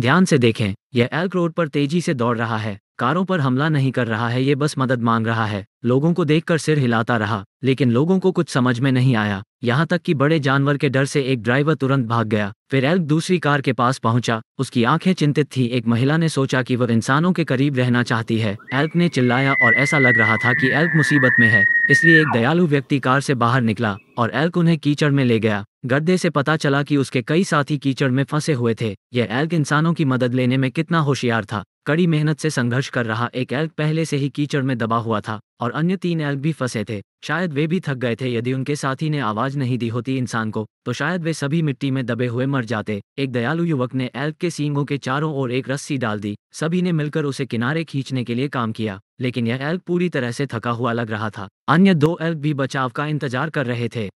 ध्यान से देखें यह एल्क रोड पर तेजी से दौड़ रहा है कारों पर हमला नहीं कर रहा है ये बस मदद मांग रहा है लोगों को देखकर सिर हिलाता रहा लेकिन लोगों को कुछ समझ में नहीं आया यहाँ तक कि बड़े जानवर के डर से एक ड्राइवर तुरंत भाग गया फिर एल्क दूसरी कार के पास पहुंचा उसकी आंखें चिंतित थी एक महिला ने सोचा कि वह इंसानों के करीब रहना चाहती है एल्क ने चिल्लाया और ऐसा लग रहा था कि एल्क मुसीबत में है इसलिए एक दयालु व्यक्ति कार से बाहर निकला और एल्क उन्हें कीचड़ में ले गया गड्ढे से पता चला कि उसके कई साथी कीचड़ में फंसे हुए थे यह एल्क इंसानों की मदद लेने में कितना होशियार था कड़ी मेहनत से संघर्ष कर रहा एक एल्क पहले से ही कीचड़ में दबा हुआ था और अन्य तीन एल्क भी फंसे थे शायद वे भी थक गए थे यदि उनके साथी ने आवाज नहीं दी होती इंसान को तो शायद वे सभी मिट्टी में दबे हुए मर जाते एक दयालु युवक ने एल्क के सींगों के चारों ओर एक रस्सी डाल दी सभी ने मिलकर उसे किनारे खींचने के लिए काम किया लेकिन यह एल्क पूरी तरह से थका हुआ लग रहा था अन्य दो एल्क भी बचाव का इंतजार कर रहे थे